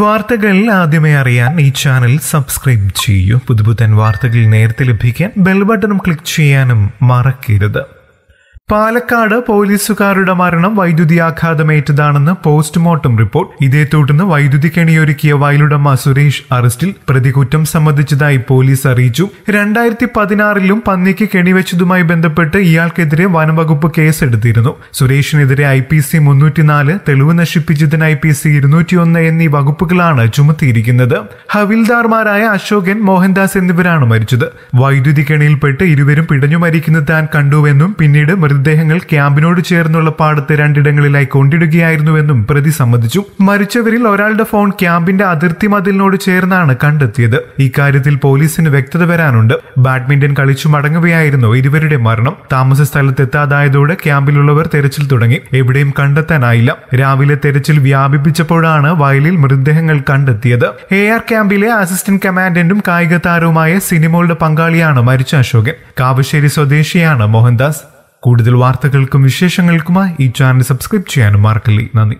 വാർത്തകൾ ആദ്യമേ അറിയാൻ ഈ ചാനൽ സബ്സ്ക്രൈബ് ചെയ്യൂ പുതുപുത്തൻ വാർത്തകൾ നേരത്തെ ലഭിക്കാൻ ബെൽ ബട്ടണും ക്ലിക്ക് ചെയ്യാനും മറക്കരുത് പാലക്കാട് പോലീസുകാരുടെ മരണം വൈദ്യുതി ആഘാതമേറ്റതാണെന്ന് പോസ്റ്റ്മോർട്ടം റിപ്പോർട്ട് ഇതേ തുടർന്ന് വൈദ്യുതി കെണിയൊരുക്കിയ വയലുടമ സുരേഷ് അറസ്റ്റിൽ പ്രതി കുറ്റം സംബന്ധിച്ചതായി പോലീസ് അറിയിച്ചു രണ്ടായിരത്തി പതിനാറിലും പന്നിക്ക് കെണിവെച്ചതുമായി ബന്ധപ്പെട്ട് ഇയാൾക്കെതിരെ വനംവകുപ്പ് കേസെടുത്തിരുന്നു സുരേഷിനെതിരെ ഐ പി സി മുന്നൂറ്റിനാല് തെളിവ് നശിപ്പിച്ചതിന് ഐ പി സി ഇരുന്നൂറ്റിയൊന്ന് എന്നീ വകുപ്പുകളാണ് ചുമത്തിയിരിക്കുന്നത് ഹവിൽദാർമാരായ അശോകൻ മോഹൻദാസ് എന്നിവരാണ് മരിച്ചത് വൈദ്യുതി കെണിയിൽപ്പെട്ട് ഇരുവരും പിടഞ്ഞു മരിക്കുന്നത് താൻ കണ്ടുവെന്നും പിന്നീട് മൃത മൃതദേഹങ്ങൾ ക്യാമ്പിനോട് ചേർന്നുള്ള പാടത്ത് രണ്ടിടങ്ങളിലായി കൊണ്ടിടുകയായിരുന്നുവെന്നും പ്രതി സമ്മതിച്ചു മരിച്ചവരിൽ ഒരാളുടെ ഫോൺ ക്യാമ്പിന്റെ അതിർത്തി മതിലിനോട് ചേർന്നാണ് കണ്ടെത്തിയത് ഇക്കാര്യത്തിൽ പോലീസിന് വ്യക്തത വരാനുണ്ട് ബാഡ്മിന്റൺ കളിച്ചു മടങ്ങുകയായിരുന്നു ഇരുവരുടെ മരണം താമസ സ്ഥലത്തെത്താതായതോടെ ക്യാമ്പിലുള്ളവർ തെരച്ചിൽ തുടങ്ങി എവിടെയും കണ്ടെത്താനായില്ല രാവിലെ തെരച്ചിൽ വ്യാപിപ്പിച്ചപ്പോഴാണ് വയലിൽ മൃതദേഹങ്ങൾ കണ്ടെത്തിയത് എ ആർ ക്യാമ്പിലെ അസിസ്റ്റന്റ് കമാൻഡന്റും കായിക താരവുമായ സിനിമകളുടെ പങ്കാളിയാണ് മരിച്ച അശോകൻ കാവശ്ശേരി സ്വദേശിയാണ് മോഹൻദാസ് കൂടുതൽ വാർത്തകൾക്കും വിശേഷങ്ങൾക്കുമായി ഈ ചാനൽ സബ്സ്ക്രൈബ് ചെയ്യാനും മറക്കല്ലേ നന്ദി